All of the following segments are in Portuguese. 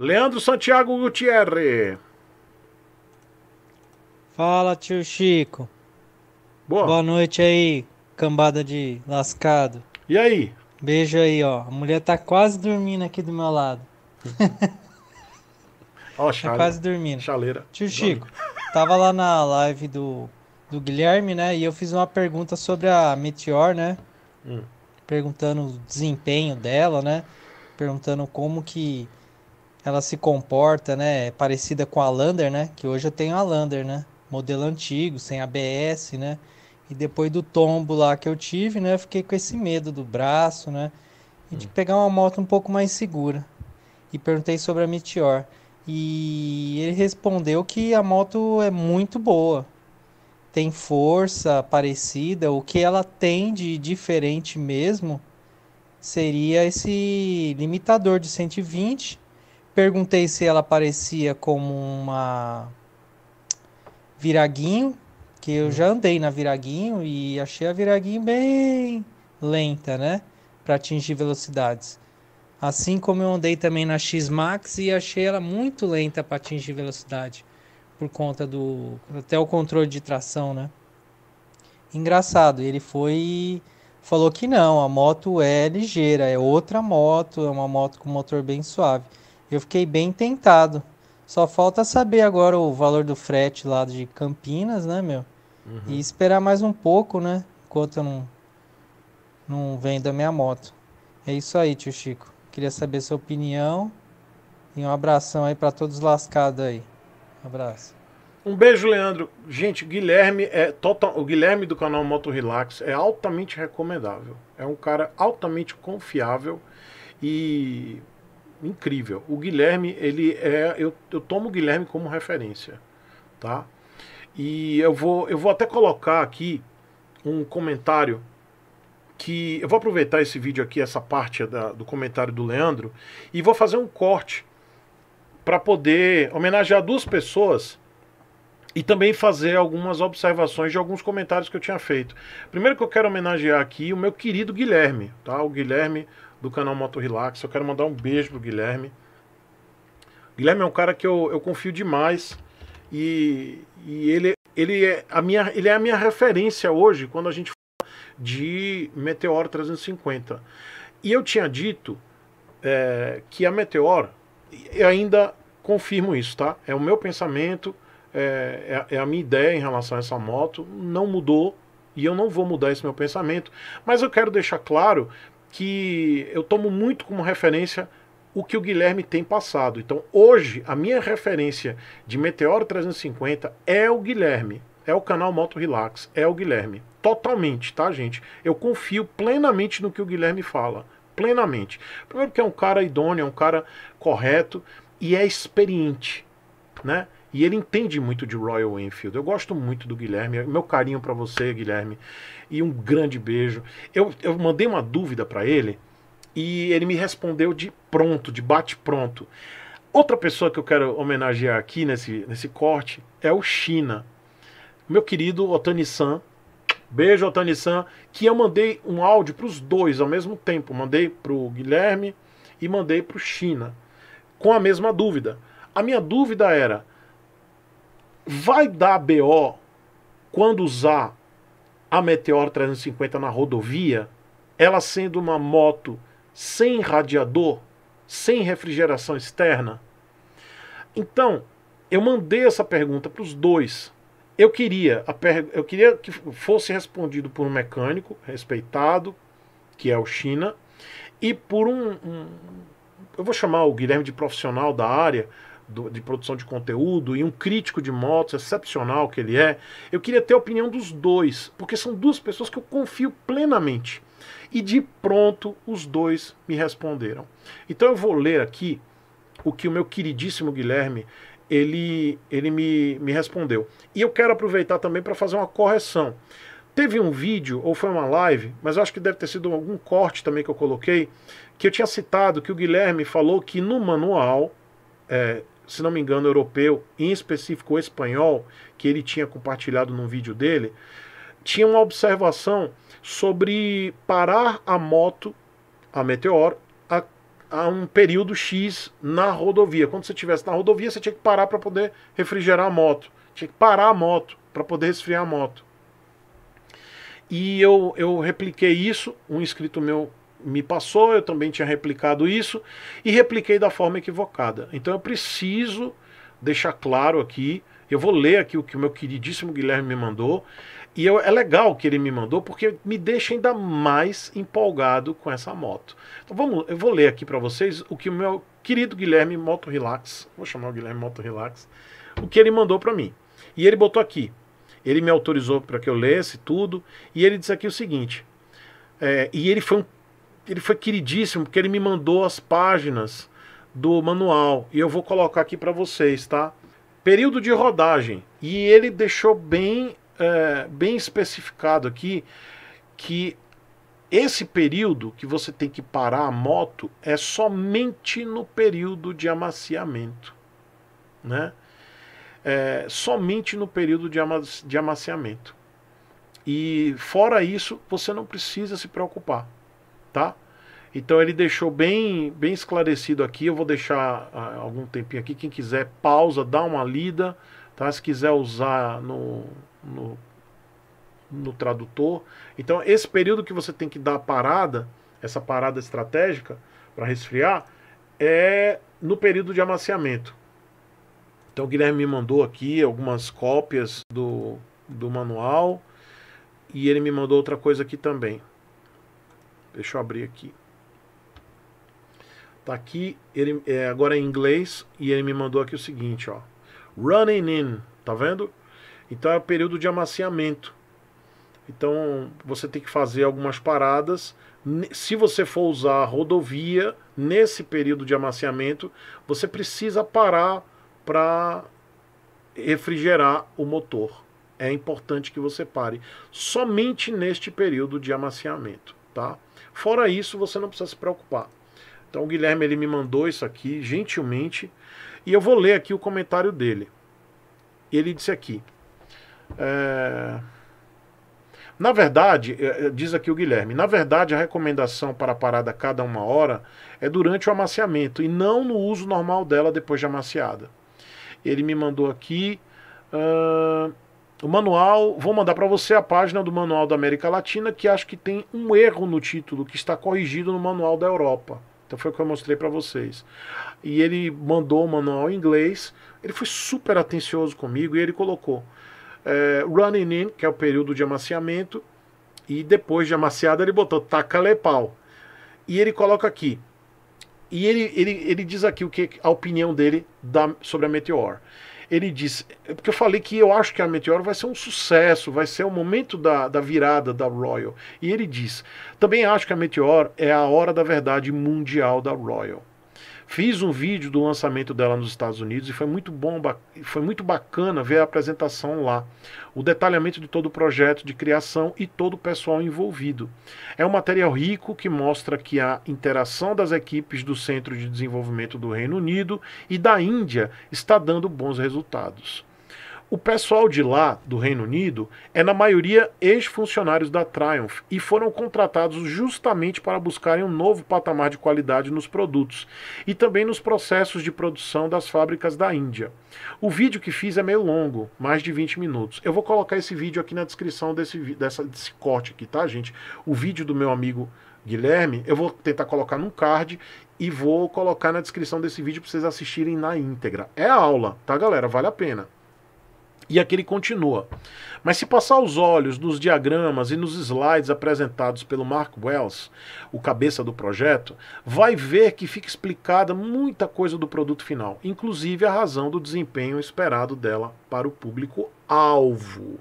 Leandro Santiago Gutierrez. Fala, tio Chico. Boa. Boa noite aí, cambada de lascado. E aí? Beijo aí, ó. A mulher tá quase dormindo aqui do meu lado. Ó, tá quase dormindo. Chaleira. Tio Chico, tava lá na live do, do Guilherme, né? E eu fiz uma pergunta sobre a Meteor, né? Hum. Perguntando o desempenho dela, né? Perguntando como que ela se comporta, né, parecida com a Lander, né, que hoje eu tenho a Lander, né, modelo antigo, sem ABS, né, e depois do tombo lá que eu tive, né, eu fiquei com esse medo do braço, né, e de hum. pegar uma moto um pouco mais segura. E perguntei sobre a Meteor. E ele respondeu que a moto é muito boa. Tem força parecida, o que ela tem de diferente mesmo seria esse limitador de 120 Perguntei se ela aparecia como uma viraguinho, que eu hum. já andei na viraguinho e achei a viraguinho bem lenta, né, para atingir velocidades. Assim como eu andei também na X-Max e achei ela muito lenta para atingir velocidade por conta do até o controle de tração, né? Engraçado, ele foi falou que não, a moto é ligeira, é outra moto, é uma moto com motor bem suave. Eu fiquei bem tentado. Só falta saber agora o valor do frete lá de Campinas, né, meu? Uhum. E esperar mais um pouco, né? Enquanto eu não, não vendo a minha moto. É isso aí, tio Chico. Queria saber sua opinião. E um abração aí para todos lascados aí. Um abraço. Um beijo, Leandro. Gente, Guilherme é total. O Guilherme do canal Moto Relax é altamente recomendável. É um cara altamente confiável e incrível. O Guilherme, ele é. Eu, eu tomo o Guilherme como referência, tá? E eu vou, eu vou até colocar aqui um comentário que eu vou aproveitar esse vídeo aqui, essa parte da, do comentário do Leandro, e vou fazer um corte para poder homenagear duas pessoas e também fazer algumas observações de alguns comentários que eu tinha feito. Primeiro que eu quero homenagear aqui o meu querido Guilherme, tá? O Guilherme do canal Moto Relax. Eu quero mandar um beijo pro Guilherme. O Guilherme é um cara que eu, eu confio demais e, e ele, ele, é a minha, ele é a minha referência hoje quando a gente fala de Meteor 350. E eu tinha dito é, que a Meteor, e ainda confirmo isso, tá? É o meu pensamento, é, é, é a minha ideia em relação a essa moto, não mudou e eu não vou mudar esse meu pensamento, mas eu quero deixar claro que eu tomo muito como referência o que o Guilherme tem passado. Então, hoje, a minha referência de Meteoro 350 é o Guilherme, é o canal Moto Relax, é o Guilherme. Totalmente, tá, gente? Eu confio plenamente no que o Guilherme fala. Plenamente. Primeiro, que é um cara idôneo, é um cara correto e é experiente, né? E ele entende muito de Royal Enfield. Eu gosto muito do Guilherme. É meu carinho para você, Guilherme. E um grande beijo. Eu, eu mandei uma dúvida para ele e ele me respondeu de pronto, de bate-pronto. Outra pessoa que eu quero homenagear aqui nesse, nesse corte é o China. Meu querido Otani-san. Beijo, Otani-san. Que eu mandei um áudio para os dois ao mesmo tempo. Mandei para o Guilherme e mandei para o China. Com a mesma dúvida. A minha dúvida era vai dar BO quando usar a Meteor 350 na rodovia, ela sendo uma moto sem radiador, sem refrigeração externa? Então, eu mandei essa pergunta para os dois. Eu queria, eu queria que fosse respondido por um mecânico respeitado, que é o China, e por um, um eu vou chamar o Guilherme de profissional da área, do, de produção de conteúdo e um crítico de motos excepcional que ele é, eu queria ter a opinião dos dois, porque são duas pessoas que eu confio plenamente. E de pronto os dois me responderam. Então eu vou ler aqui o que o meu queridíssimo Guilherme ele, ele me, me respondeu. E eu quero aproveitar também para fazer uma correção. Teve um vídeo, ou foi uma live, mas acho que deve ter sido algum corte também que eu coloquei, que eu tinha citado que o Guilherme falou que no manual é, se não me engano, europeu, em específico espanhol, que ele tinha compartilhado num vídeo dele, tinha uma observação sobre parar a moto, a Meteor, a, a um período X na rodovia. Quando você estivesse na rodovia, você tinha que parar para poder refrigerar a moto. Tinha que parar a moto para poder resfriar a moto. E eu, eu repliquei isso, um inscrito meu me passou, eu também tinha replicado isso e repliquei da forma equivocada. Então eu preciso deixar claro aqui, eu vou ler aqui o que o meu queridíssimo Guilherme me mandou, e eu, é legal que ele me mandou porque me deixa ainda mais empolgado com essa moto. Então vamos, eu vou ler aqui para vocês o que o meu querido Guilherme Moto Relax, vou chamar o Guilherme Moto Relax, o que ele mandou para mim. E ele botou aqui, ele me autorizou para que eu lesse tudo, e ele disse aqui o seguinte: é, e ele foi um ele foi queridíssimo, porque ele me mandou as páginas do manual. E eu vou colocar aqui para vocês, tá? Período de rodagem. E ele deixou bem, é, bem especificado aqui que esse período que você tem que parar a moto é somente no período de amaciamento, né? É, somente no período de, ama de amaciamento. E fora isso, você não precisa se preocupar, tá? Então ele deixou bem, bem esclarecido aqui. Eu vou deixar ah, algum tempinho aqui. Quem quiser, pausa, dá uma lida. Tá? Se quiser usar no, no, no tradutor. Então, esse período que você tem que dar a parada, essa parada estratégica para resfriar, é no período de amaciamento. Então, o Guilherme me mandou aqui algumas cópias do, do manual. E ele me mandou outra coisa aqui também. Deixa eu abrir aqui. Tá aqui, ele é, agora é em inglês, e ele me mandou aqui o seguinte, ó. Running in, tá vendo? Então é o período de amaciamento. Então você tem que fazer algumas paradas. Se você for usar a rodovia nesse período de amaciamento, você precisa parar para refrigerar o motor. É importante que você pare somente neste período de amaciamento, tá? Fora isso, você não precisa se preocupar. Então o Guilherme ele me mandou isso aqui gentilmente e eu vou ler aqui o comentário dele. Ele disse aqui. É... Na verdade, é, é, diz aqui o Guilherme, na verdade a recomendação para a parada cada uma hora é durante o amaciamento e não no uso normal dela depois de amaciada. Ele me mandou aqui uh, o manual, vou mandar para você a página do Manual da América Latina, que acho que tem um erro no título, que está corrigido no Manual da Europa. Então foi o que eu mostrei para vocês. E ele mandou o manual em inglês. Ele foi super atencioso comigo e ele colocou é, running in, que é o período de amaciamento, e depois de amaciado ele botou tacalepau. E ele coloca aqui. E ele, ele, ele diz aqui o que a opinião dele sobre a Meteor ele diz, é porque eu falei que eu acho que a Meteor vai ser um sucesso, vai ser o momento da, da virada da Royal. E ele diz, também acho que a Meteor é a hora da verdade mundial da Royal. Fiz um vídeo do lançamento dela nos Estados Unidos e foi muito bom, foi muito bacana ver a apresentação lá, o detalhamento de todo o projeto de criação e todo o pessoal envolvido. É um material rico que mostra que a interação das equipes do Centro de Desenvolvimento do Reino Unido e da Índia está dando bons resultados. O pessoal de lá, do Reino Unido, é na maioria ex-funcionários da Triumph e foram contratados justamente para buscarem um novo patamar de qualidade nos produtos e também nos processos de produção das fábricas da Índia. O vídeo que fiz é meio longo, mais de 20 minutos. Eu vou colocar esse vídeo aqui na descrição desse, dessa, desse corte aqui, tá, gente? O vídeo do meu amigo Guilherme, eu vou tentar colocar num card e vou colocar na descrição desse vídeo para vocês assistirem na íntegra. É aula, tá, galera? Vale a pena. E aqui ele continua. Mas se passar os olhos nos diagramas e nos slides apresentados pelo Mark Wells, o cabeça do projeto, vai ver que fica explicada muita coisa do produto final, inclusive a razão do desempenho esperado dela para o público-alvo.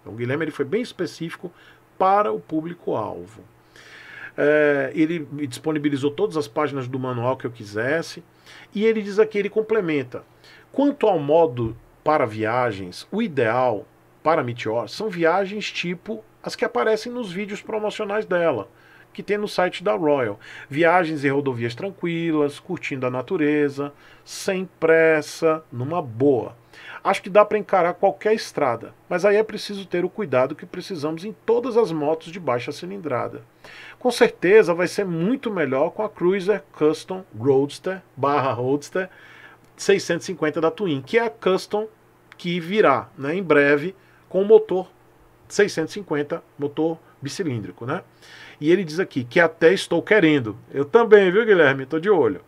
Então, o Guilherme ele foi bem específico para o público-alvo. É, ele disponibilizou todas as páginas do manual que eu quisesse, e ele diz aqui, ele complementa. Quanto ao modo para viagens, o ideal para Meteor são viagens tipo as que aparecem nos vídeos promocionais dela, que tem no site da Royal. Viagens em rodovias tranquilas, curtindo a natureza, sem pressa, numa boa. Acho que dá para encarar qualquer estrada, mas aí é preciso ter o cuidado que precisamos em todas as motos de baixa cilindrada. Com certeza vai ser muito melhor com a Cruiser Custom Roadster/Roadster 650 da Twin, que é a custom que virá né, em breve com o motor 650, motor bicilíndrico. Né? E ele diz aqui que até estou querendo. Eu também, viu, Guilherme? Estou de olho.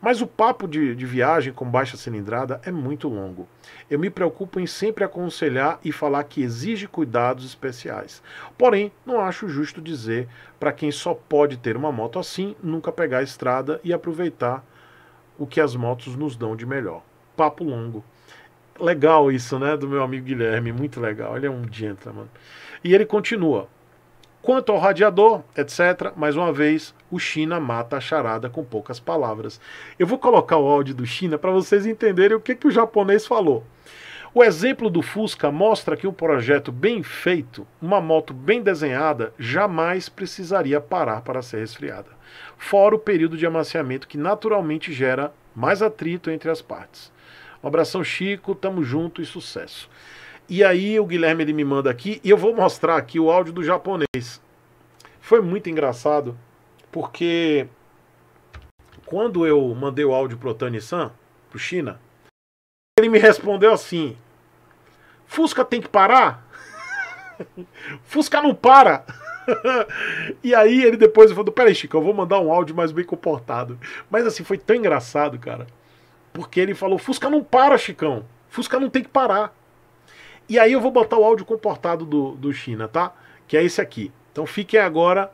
Mas o papo de, de, viagem com baixa cilindrada é muito longo. Eu me preocupo em sempre aconselhar e falar que exige cuidados especiais. Porém, não acho justo dizer para quem só pode ter uma moto assim, nunca pegar a estrada e aproveitar o que as motos nos dão de melhor. Papo longo. Legal isso, né? Do meu amigo Guilherme, muito legal. Ele é um gentleman. E ele continua. Quanto ao radiador, etc., mais uma vez, o China mata a charada com poucas palavras. Eu vou colocar o áudio do China para vocês entenderem o que, que o japonês falou. O exemplo do Fusca mostra que um projeto bem feito, uma moto bem desenhada, jamais precisaria parar para ser resfriada fora o período de amaciamento que naturalmente gera mais atrito entre as partes. Um abração, Chico, tamo junto e sucesso. E aí o Guilherme ele me manda aqui e eu vou mostrar aqui o áudio do japonês. Foi muito engraçado porque quando eu mandei o áudio pro Tani-san, pro China, ele me respondeu assim: Fusca tem que parar? Fusca não para! e aí ele depois falou: Peraí, Chico, eu vou mandar um áudio mais bem comportado. Mas assim, foi tão engraçado, cara. Porque ele falou: Fusca não para, Chicão. Fusca não tem que parar. E aí eu vou botar o áudio comportado do, do China, tá? Que é esse aqui. Então fiquem agora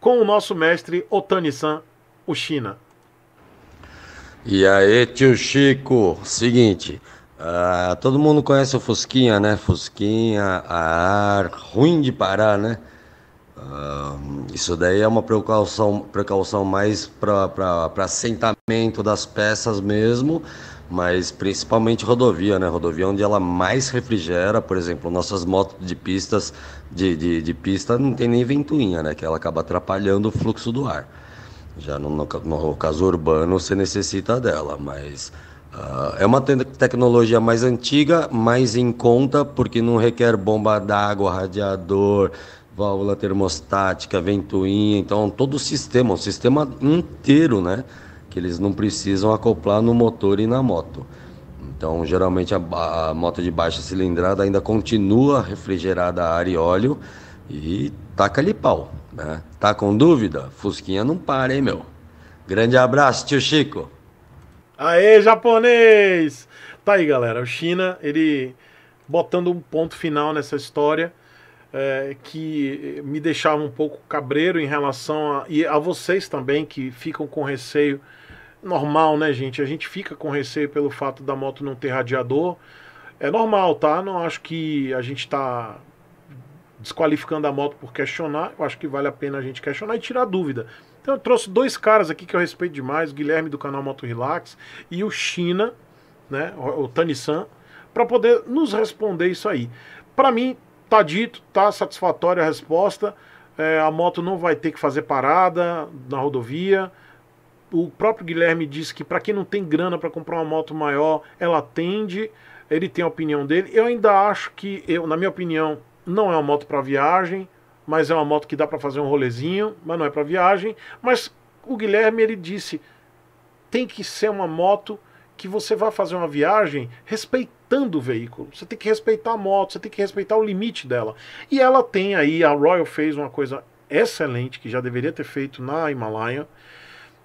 com o nosso mestre Otani-san, o China. E aí, tio Chico, seguinte, ah, todo mundo conhece o Fusquinha, né? Fusquinha, ar, ruim de parar, né? Ah, isso daí é uma precaução, precaução mais para assentamento das peças mesmo, mas principalmente rodovia, né? Rodovia é onde ela mais refrigera, por exemplo, nossas motos de pistas de, de, de pista não tem nem ventoinha, né? Que ela acaba atrapalhando o fluxo do ar. Já no, no, no caso urbano você necessita dela, mas ah, é uma tecnologia mais antiga, mais em conta, porque não requer bomba d'água, radiador, válvula termostática, ventoinha, então todo o sistema, o sistema inteiro, né? Que eles não precisam acoplar no motor e na moto. Então, geralmente a, a moto de baixa cilindrada ainda continua refrigerada a ar e óleo e taca-lhe pau, né? Tá com dúvida? Fusquinha não para, hein, meu? Grande abraço, tio Chico! Aê, japonês! Tá aí, galera. O China, ele botando um ponto final nessa história é, que me deixava um pouco cabreiro em relação a. E a vocês também que ficam com receio. Normal, né, gente? A gente fica com receio pelo fato da moto não ter radiador. É normal, tá? Não acho que a gente tá desqualificando a moto por questionar. Eu acho que vale a pena a gente questionar e tirar dúvida. Então eu trouxe dois caras aqui que eu respeito demais, o Guilherme do canal Moto Relax e o China, né, o Tanisan, para poder nos responder isso aí. Para mim, tá dito, tá satisfatória a resposta. É, a moto não vai ter que fazer parada na rodovia. O próprio Guilherme disse que para quem não tem grana para comprar uma moto maior, ela atende. Ele tem a opinião dele. Eu ainda acho que, eu, na minha opinião, não é uma moto para viagem mas é uma moto que dá para fazer um rolezinho, mas não é para viagem. Mas o Guilherme ele disse: tem que ser uma moto que você vá fazer uma viagem respeitando o veículo. Você tem que respeitar a moto, você tem que respeitar o limite dela. E ela tem aí, a Royal fez uma coisa excelente que já deveria ter feito na Himalaia,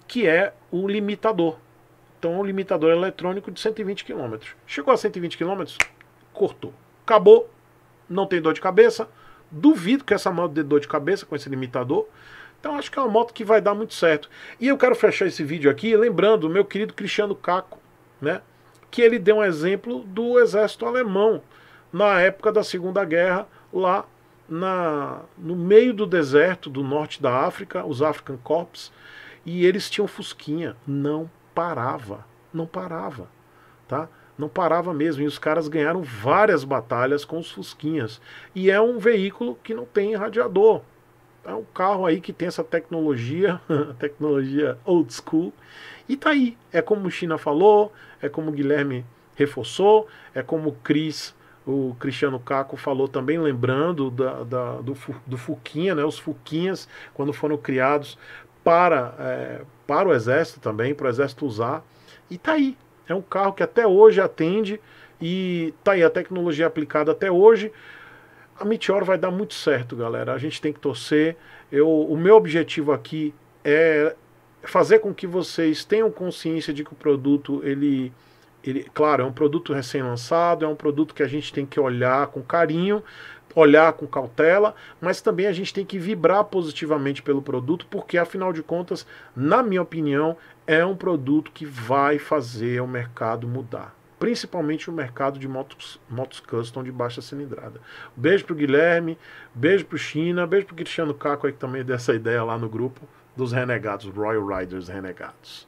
que é o limitador. Então, o um limitador eletrônico de 120 km. Chegou a 120 km, cortou. Acabou, não tem dor de cabeça, Duvido que essa moto dê dor de cabeça com esse limitador. Então acho que é uma moto que vai dar muito certo. E eu quero fechar esse vídeo aqui lembrando o meu querido Cristiano Caco, né? Que ele deu um exemplo do exército alemão na época da Segunda Guerra, lá na, no meio do deserto do norte da África, os African Corps, e eles tinham fusquinha, não parava, não parava, tá? Não parava mesmo. E os caras ganharam várias batalhas com os Fusquinhas. E é um veículo que não tem radiador. É um carro aí que tem essa tecnologia, tecnologia old school. E tá aí. É como o China falou, é como o Guilherme reforçou, é como o Cris o Cristiano Caco falou também, lembrando da, da, do, do Fuquinha, né, os Fuquinhas, quando foram criados para, é, para o Exército também, para o Exército usar. E tá aí, é um carro que até hoje atende e tá aí a tecnologia aplicada até hoje. A Meteor vai dar muito certo, galera. A gente tem que torcer. Eu, o meu objetivo aqui é fazer com que vocês tenham consciência de que o produto ele ele, claro, é um produto recém-lançado, é um produto que a gente tem que olhar com carinho, olhar com cautela, mas também a gente tem que vibrar positivamente pelo produto, porque afinal de contas, na minha opinião, é um produto que vai fazer o mercado mudar. Principalmente o mercado de motos, motos custom de baixa cilindrada. Beijo pro Guilherme, beijo pro China, beijo pro Cristiano Caco aí que também deu essa ideia lá no grupo dos renegados, Royal Riders Renegados.